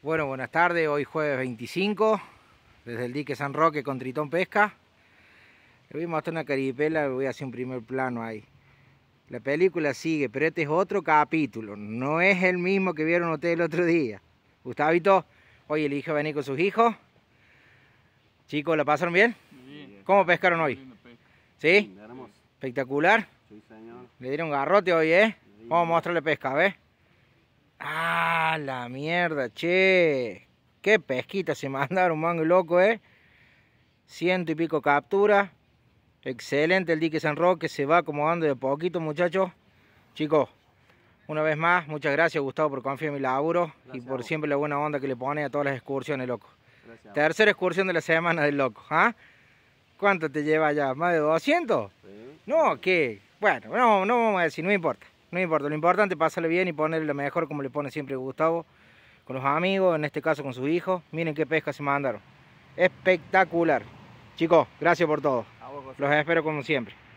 Bueno, buenas tardes, hoy jueves 25, desde el dique San Roque con Tritón Pesca. Le voy a mostrar una caripela, voy a hacer un primer plano ahí. La película sigue, pero este es otro capítulo, no es el mismo que vieron ustedes el otro día. Gustavito, hoy el hijo venir con sus hijos. Chicos, ¿la pasaron bien? bien. ¿Cómo pescaron hoy? ¿Sí? Espectacular. Sí, señor. Le dieron garrote hoy, ¿eh? Vamos a mostrarle pesca, ¿ves? la mierda, che. Qué pesquita se mandaron, mango loco, eh. Ciento y pico captura Excelente el dique San Roque, se va acomodando de poquito, muchachos. Chicos, una vez más, muchas gracias Gustavo por confiar en mi laburo y por siempre la buena onda que le pone a todas las excursiones, loco. Tercera excursión de la semana del loco, ¿ah? ¿Cuánto te lleva ya? ¿Más de 200? No, que, bueno, no, no vamos a decir, no importa. No importa, lo importante es pasarle bien y ponerle lo mejor como le pone siempre Gustavo. Con los amigos, en este caso con sus hijos. Miren qué pesca se mandaron. Espectacular. Chicos, gracias por todo. Los espero como siempre.